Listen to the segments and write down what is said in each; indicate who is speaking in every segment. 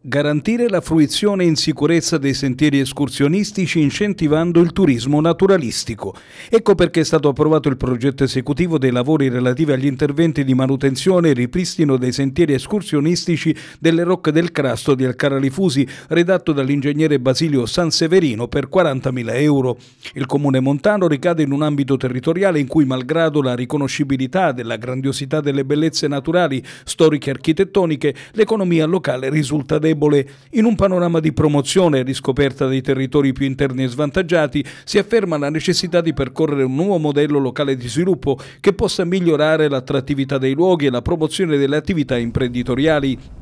Speaker 1: Garantire la fruizione in sicurezza dei sentieri escursionistici incentivando il turismo naturalistico. Ecco perché è stato approvato il progetto esecutivo dei lavori relativi agli interventi di manutenzione e ripristino dei sentieri escursionistici delle Rocche del Crasto di Alcarali Fusi, redatto dall'ingegnere Basilio Sanseverino per 40.000 euro. Il comune montano ricade in un ambito territoriale in cui, malgrado la riconoscibilità della grandiosità delle bellezze naturali, storiche e architettoniche, l'economia locale risulta debole debole in un panorama di promozione e riscoperta dei territori più interni e svantaggiati, si afferma la necessità di percorrere un nuovo modello locale di sviluppo che possa migliorare l'attrattività dei luoghi e la promozione delle attività imprenditoriali.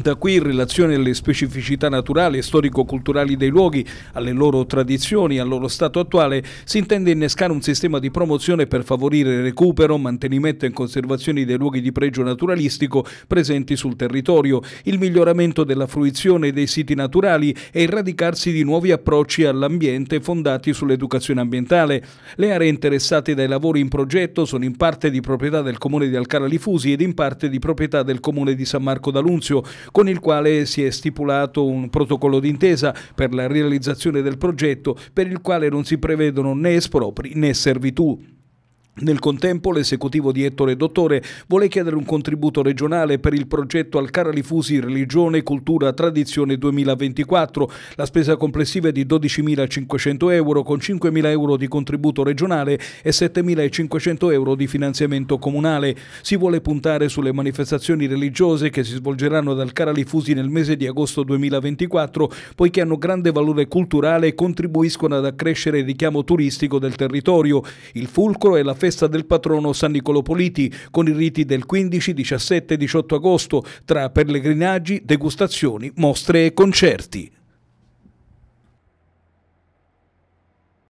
Speaker 1: Da qui, in relazione alle specificità naturali e storico-culturali dei luoghi, alle loro tradizioni, e al loro stato attuale, si intende innescare un sistema di promozione per favorire il recupero, mantenimento e conservazione dei luoghi di pregio naturalistico presenti sul territorio, il miglioramento della fruizione dei siti naturali e il radicarsi di nuovi approcci all'ambiente fondati sull'educazione ambientale. Le aree interessate dai lavori in progetto sono in parte di proprietà del comune di Alcala Lifusi ed in parte di proprietà del comune di San Marco d'Alunzio con il quale si è stipulato un protocollo d'intesa per la realizzazione del progetto per il quale non si prevedono né espropri né servitù. Nel contempo l'esecutivo di Ettore Dottore vuole chiedere un contributo regionale per il progetto Al Caralifusi Religione, Cultura, Tradizione 2024. La spesa complessiva è di 12.500 euro con 5.000 euro di contributo regionale e 7.500 euro di finanziamento comunale. Si vuole puntare sulle manifestazioni religiose che si svolgeranno ad Alcara Lifusi nel mese di agosto 2024 poiché hanno grande valore culturale e contribuiscono ad accrescere il richiamo turistico del territorio. Il fulcro è la festa festa del patrono San Nicolo Politi, con i riti del 15, 17 e 18 agosto, tra pellegrinaggi, degustazioni, mostre e concerti.